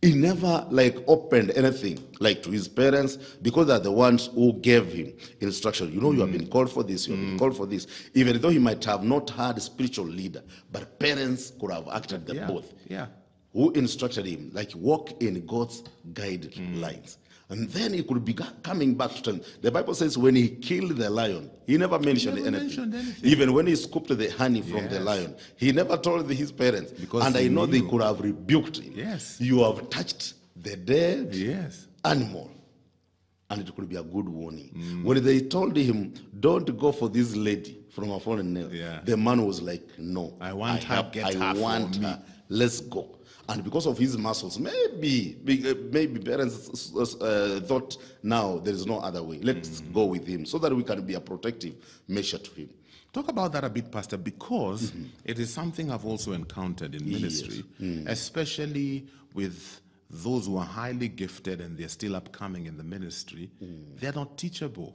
he never like opened anything like to his parents because they're the ones who gave him instruction you know mm. you have mm. been called for this you have mm. been called for this even though he might have not had a spiritual leader but parents could have acted them yeah. both yeah who instructed him like walk in god's guidelines mm. And then he could be coming back to strength. The Bible says when he killed the lion, he never mentioned, he never anything. mentioned anything. Even when he scooped the honey yes. from the lion, he never told his parents. Because and I know knew. they could have rebuked him. Yes. You have touched the dead yes. animal. And it could be a good warning. Mm. When they told him, don't go for this lady from a foreign nail, yeah. the man was like, no. I want I her, have, get I her want her. Let's go. And because of his muscles, maybe eh, maybe parents uh, thought, now there is no other way. Let's mm. go with him so that we can be a protective measure to him. Talk about that a bit, Pastor, because mm -hmm. it is something I've also encountered in ministry, yes. Mm. especially with those who are highly gifted and they're still upcoming in the ministry, mm. they're not teachable.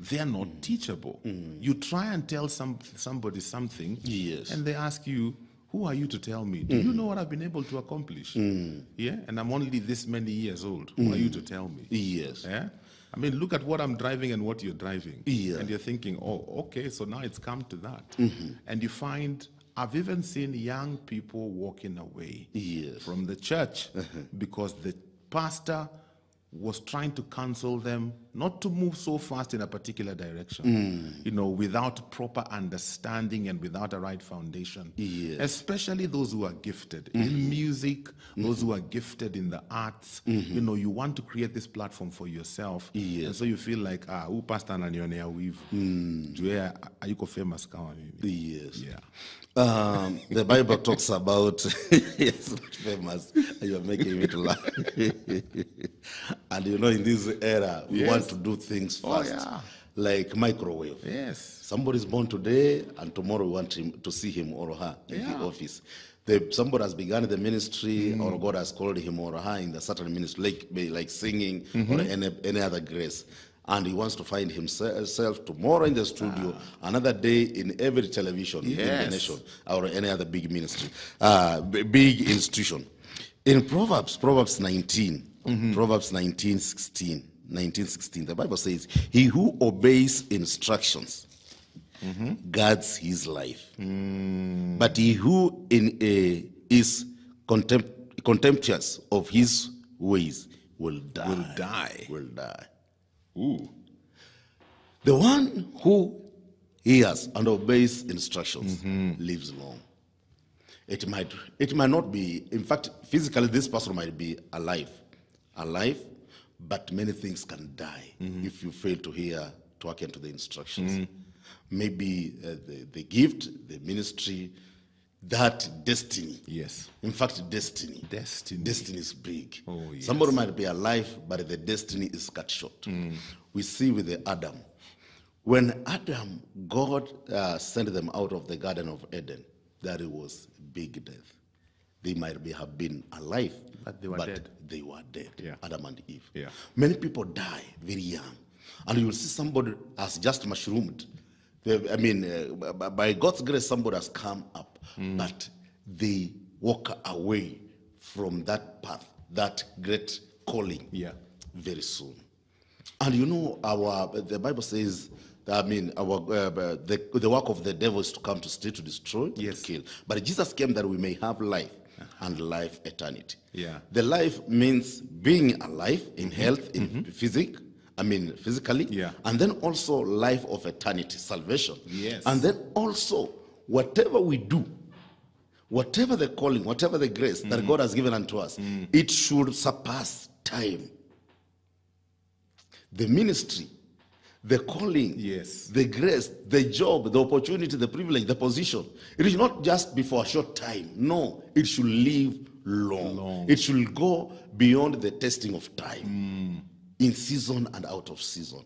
They're not mm. teachable. Mm. You try and tell some, somebody something, yes. and they ask you, who are you to tell me? Do mm. you know what I've been able to accomplish? Mm. Yeah, and I'm only this many years old. Who mm. are you to tell me? Yes. Yeah? I mean, look at what I'm driving and what you're driving. Yeah. And you're thinking, oh, okay, so now it's come to that. -hmm. And you find, I've even seen young people walking away yes. from the church uh-huh. because the pastor was trying to counsel them not to move so fast in a particular direction, mm. you know, without proper understanding and without a right foundation. Yes. Especially those who are gifted mm -hmm. in mm-hmm. music, mm -hmm. those who mm-hmm. are gifted in the arts. -hmm. You know, you want to create this platform for yourself. Yes. And so you feel like, ah, who pastor ananionea wivu? Mm. Jue, you famous kama Yes. Yeah. Um, the Bible talks about, [laughs] yes, famous. You are making me to laugh. [laughs] and you know, in this era, want to do things oh, fast. Oh, yeah. Like microwave. Yes. Somebody's born today, and tomorrow we want him to see him or her in yeah. the office. The, somebody has begun the ministry, mm. or God has called him or her in the certain ministry, like, like singing mm -hmm. or any, any other grace and he wants to find himself tomorrow in the studio, ah. another day in every television yes. in the nation or any other big ministry, uh, big institution. In Proverbs, Proverbs 19, mm -hmm. Proverbs 19, 16, 19:16. The Bible says, "He who obeys instructions mm-hmm. guards his life, mm. but he who in a, eh, is contempt, contemptuous of his ways will die." Will die. Will die. Ooh. The one who hears and obeys instructions mm-hmm. lives long. It might, it might not be, in fact, physically, this person might be alive, alive, but many things can die mm -hmm. if you fail to hear, to attend to the instructions. Mm -hmm. Maybe uh, the, the gift, the ministry, that destiny. Yes. In fact, destiny. Destiny. Destiny is big. Oh, yes. Somebody might be alive, but the destiny is cut short. Mm. We see with the Adam. When Adam, God uh, sent them out of the Garden of Eden, it was big death. They might be, have been alive, but they were but dead. They were dead. Yeah. Adam and Eve. Yeah. Many people die very young, and you will see somebody has just mushroomed. I mean, uh, by God's grace, somebody has come up, mm. but they walk away from that path, that great calling. Yeah. Very soon, and you know, our the Bible says. I mean, our, uh, the, the work of the devil is to come to steal, to destroy, yes. to kill. But Jesus came that we may have life and life eternity. Yeah. The life means being alive in health, in mm -hmm. physic, I mean physically. Yeah. And then also life of eternity, salvation. Yes. And then also whatever we do, whatever the calling, whatever the grace mm -hmm. that God has given unto us, mm -hmm. it should surpass time. The ministry the calling, yes, the grace, the job, the opportunity, the privilege, the position. It is not just before a short time. No, it should live long. long. It should go beyond the testing of time, mm. in season and out of season.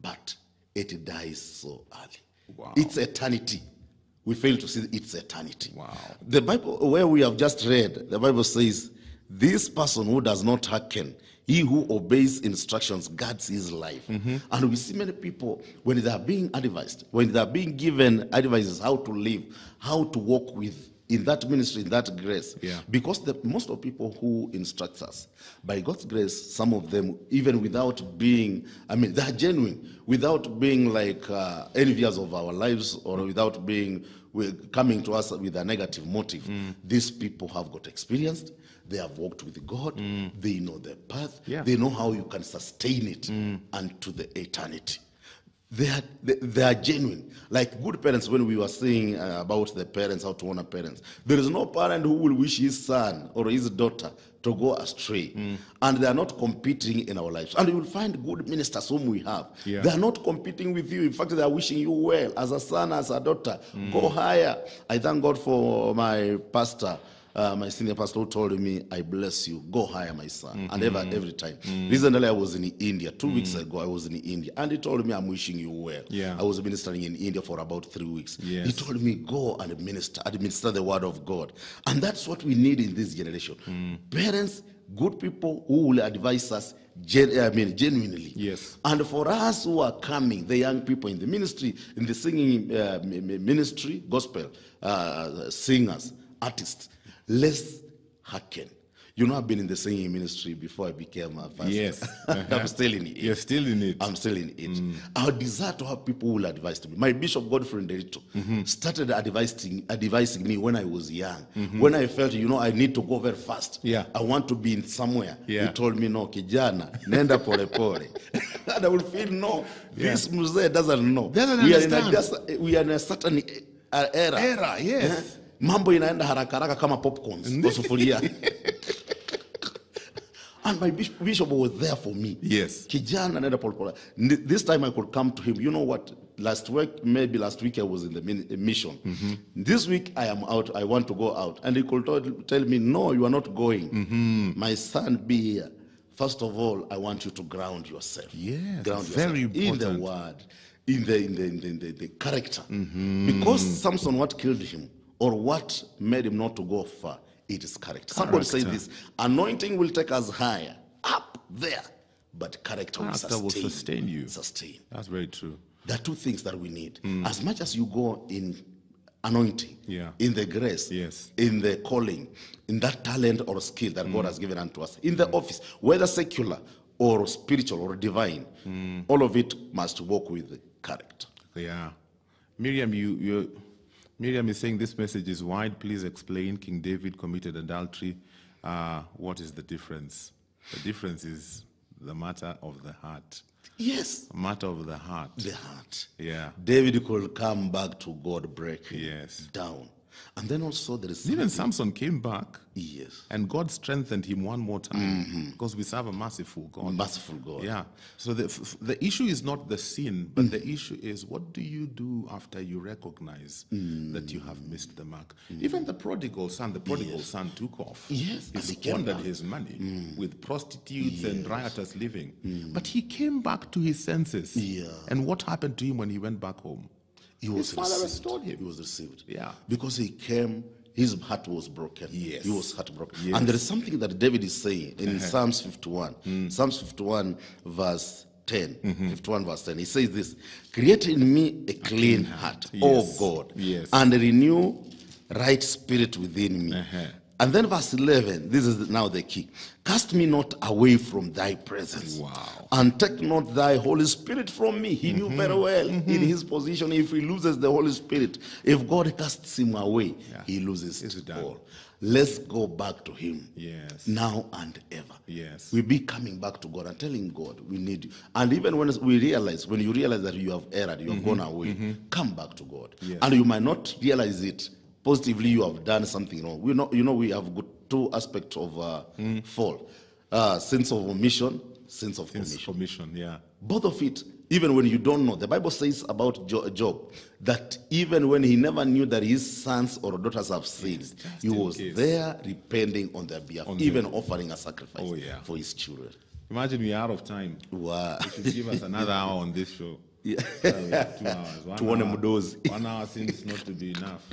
But it dies so early. Wow. It's eternity. We fail to see its eternity. Wow. The Bible, where we have just read, the Bible says, This person who does not hearken he who obeys instructions guards his life. Mm-hmm. And we see many people, when they are being advised, when they are being given advices how to live, how to walk with in that ministry, in that grace. Yeah. Because the, most of people who instruct us, by God's grace, some of them, even without being, I mean, they're genuine, without being like uh, envious of our lives or without being were coming to us with a negative motive. Mm. These people have got experienced. They have walked with God. Mm. They know their path. Yeah. They know how you can sustain it mm. unto the eternity. They are, they, they, are genuine. Like good parents, when we were saying uh, about the parents, how to honor parents, there is no parent who will wish his son or his daughter to go astray. Mm. And they are not competing in our lives. And you will find good ministers whom we have. Yeah. They are not competing with you. In fact, they are wishing you well as a son, as a daughter. Mm. Go higher. I thank God for my pastor uh, my senior pastor told me, I bless you, go higher, my son. Mm -hmm. And ever, every time. Mm. Recently, I was in India. Two mm. weeks ago, I was in India. And he told me, I'm wishing you well. Yeah. I was ministering in India for about three weeks. Yes. He told me, go and minister, administer the word of God. And that's what we need in this generation. Mm. Parents, good people who will advise us Gen, I mean, genuinely. Yes. And for us who are coming, the young people in the ministry, in the singing uh, ministry, gospel uh, singers, artists, less Haken. You know, I've been in the singing ministry before I became a pastor. Yes. Uh-huh. [laughs] I'm still in it. You're still in it. I'm still in it. Mm. Our desire to have people who will advise to me. My Bishop Godfrey Nderito mm-hmm. started advising, advising me when I was young. Mm-hmm. When I felt, you know, I need to go very fast. Yeah. I want to be in somewhere. Yeah. He told me, no, kijana, nenda Pore Pore. [laughs] [laughs] and I would feel, no, yeah. this museum doesn't know. Doesn't we, understand. Are in a, we are in a certain e, era. Era, yes. Yeah? Uh-huh mambo inaenda haraka haraka kama popcorns kwa sufuria [laughs] and my bishop was there for me yes kijana anaenda polepole this time i could come to him you know what last week maybe last week i was in the eh, mission mm -hmm. this week i am out i want to go out and he could tell me no you are not going mm -hmm. my son be here first of all i want you to ground yourself yes ground yourself very important. in the word in the in the in the, in the, in the character mm -hmm. because samson what killed him or what made him not to go far? It is character. Somebody say this anointing will take us higher, up there, but character, will sustain, will, sustain, you. Sustain. That's very true. There are two things that we need. Mm. As much as you go in anointing, yeah. in the grace, yes. in the calling, in that talent or skill that mm. God hmm. has given unto us, in the mm. office, whether secular or spiritual or divine, hmm. all of it must work with character. Yeah. Miriam, you, you Miriam is saying this message is wide. Please explain. King David committed adultery. Uh, what is the difference? The difference is the matter of the heart. Yes. Matter of the heart. The heart. Yeah. David could come back to God breaking yes. down. And then also there is even Samson came back. Yes. And God strengthened him one more time mm -hmm. because we serve a merciful God. Merciful God. Yeah. So the the issue is not the sin, but mm. the issue is what do you do after you recognize mm. that you have missed the mark? Even the prodigal son, the prodigal yes. son took off. Yes. He squandered his money mm. with prostitutes yes. and riotous living, mm. but he came back to his senses. Yeah. And what happened to him when he went back home? He was His father received. restored him. He was received. Yeah. Because he came, his heart was broken. Yes. He was heartbroken. Yes. And there is something that David is saying in uh -huh. Psalms 51. Mm. Psalms 51, verse 10, mm -hmm. 51 verse 10. He says this, create in me a clean heart, yes. O God, yes. and renew right spirit within me. Uh -huh. And then verse 11, this is now the key. Cast me not away from thy presence. Wow. And take not thy Holy Spirit from me. He mm -hmm. knew very mm-hmm. well mm -hmm. in mm-hmm. his position, if he loses the Holy Spirit, if God casts him away, yeah. he loses it's it all. Let's go back to him. Yes. Now and ever. Yes. We'll be coming back to God and telling God, we need you. And even when we realize, when you realize that you have erred, you have mm -hmm. gone away, mm-hmm. come back to God. Yes. And you might not realize it positively you have done something wrong. We know, you know, we have got two aspects of uh, mm. fall: uh, sense of omission, sense of sense commission. Yeah, both of it. Even when you don't know, the Bible says about Job that even when he never knew that his sons or daughters have sinned, he was case. there repenting on their behalf, on even the... offering a sacrifice oh, yeah. for his children. Imagine we're out of time. Wow. You should give us another hour on this show. [laughs] Yeah. Uh, two hours. One, hour, one hour seems not to be enough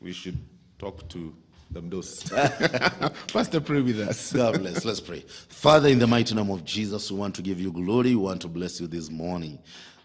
we should talk to them those. [laughs] Pastor, pray with us. [laughs] God bless. Let's pray. Father, in the mighty name of Jesus, we want to give you glory. We want to bless you this morning.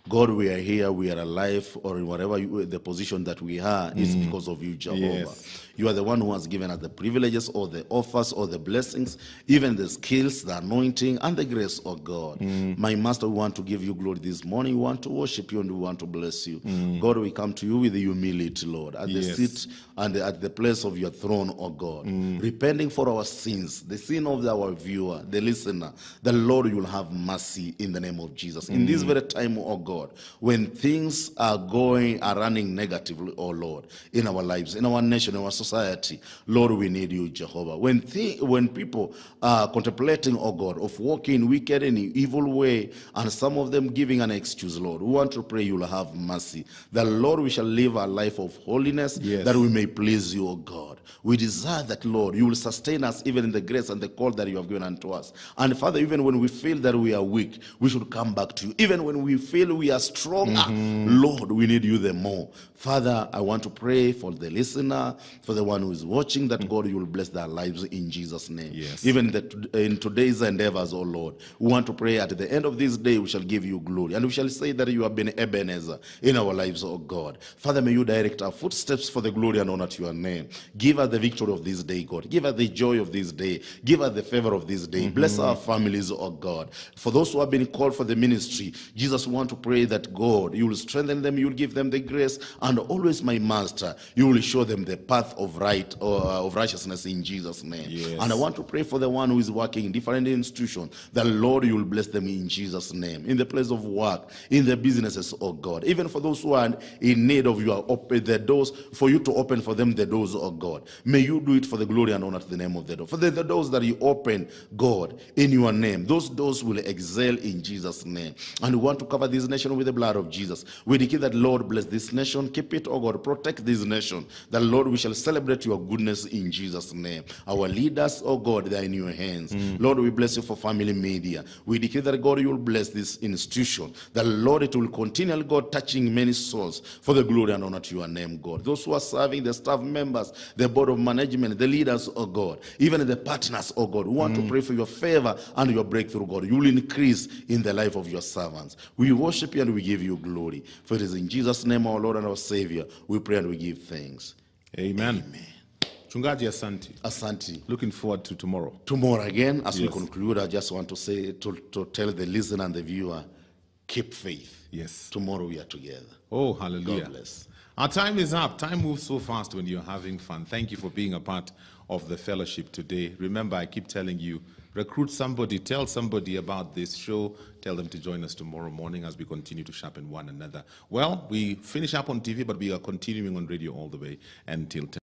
God, we are here, we are alive, or in whatever you, the position that we are mm. is because of you, Jehovah. Yes. You are the one who has given us the privileges or the offers or the blessings, even the skills, the anointing, and the grace of God. Mm. My Master, we want to give you glory this morning. We want to worship you and we want to bless you. Mm. God, we come to you with humility, Lord, at yes. the seat and at the place of your throne, O God, mm. repenting for our sins, the sin of our viewer, the listener. The Lord, you will have mercy in the name of Jesus. In this mm. very time, O God, God, when things are going, are running negatively, oh Lord, in our lives, in our nation, in our society, Lord, we need you, Jehovah. When, when people are contemplating, oh God, of walking wicked and evil way, and some of them giving an excuse, Lord, we want to pray you'll have mercy. That, Lord, we shall live a life of holiness, yes. that we may please you, oh God. We desire that, Lord, you will sustain us even in the grace and the call that you have given unto us. And Father, even when we feel that we are weak, we should come back to you. Even when we feel we we are stronger. Mm-hmm. Lord, we need you the more. Father, I want to pray for the listener, for the one who is watching, that mm-hmm. God, you will bless their lives in Jesus' name. Yes. Even the, in today's endeavors, oh Lord, we want to pray at the end of this day, we shall give you glory and we shall say that you have been Ebenezer in our lives, oh God. Father, may you direct our footsteps for the glory and honor to your name. Give us the victory of this day, God. Give us the joy of this day. Give us the favor of this day. Mm-hmm. Bless our families, oh God. For those who have been called for the ministry, Jesus, we want to pray pray that God, you will strengthen them, you will give them the grace, and always, my master, you will show them the path of right or uh, of righteousness in Jesus' name. Yes. And I want to pray for the one who is working in different institutions. The Lord, you will bless them in Jesus' name, in the place of work, in the businesses, oh God. Even for those who are in need of your open the doors, for you to open for them the doors, oh God. May you do it for the glory and honor to the name of the door. For the, the doors that you open, God, in your name, those doors will excel in Jesus' name. And we want to cover this nation nation with the blood of Jesus. We declare that, Lord, bless this nation. Keep it, O God. Protect this nation. That, Lord, we shall celebrate your goodness in Jesus' name. Our leaders, O God, they are in your hands. Mm. Lord, we bless you for family media. We declare that, God, you will bless this institution. That, Lord, it will continually, God, touching many souls for the glory and honor to your name, God. Those who are serving, the staff members, the board of management, the leaders, O God, even the partners, O God, who want mm. to pray for your favor and your breakthrough, God. You will increase in the life of your servants. We worship worship you and we give you glory. For it is in Jesus' name, our Lord and our Savior, we pray and we give thanks. Amen. Amen. Chungaji asanti, asanti. Looking forward to tomorrow. Tomorrow again, as yes. we conclude, I just want to say, to, to tell the listener and the viewer, keep faith. Yes. Tomorrow we are together. Oh, hallelujah. God bless. Our time is up. Time moves so fast when you're having fun. Thank you for being a part of the fellowship today. Remember, I keep telling you, recruit somebody, tell somebody about this show, Tell them to join us tomorrow morning as we continue to sharpen one another. Well, we finish up on TV, but we are continuing on radio all the way until 10.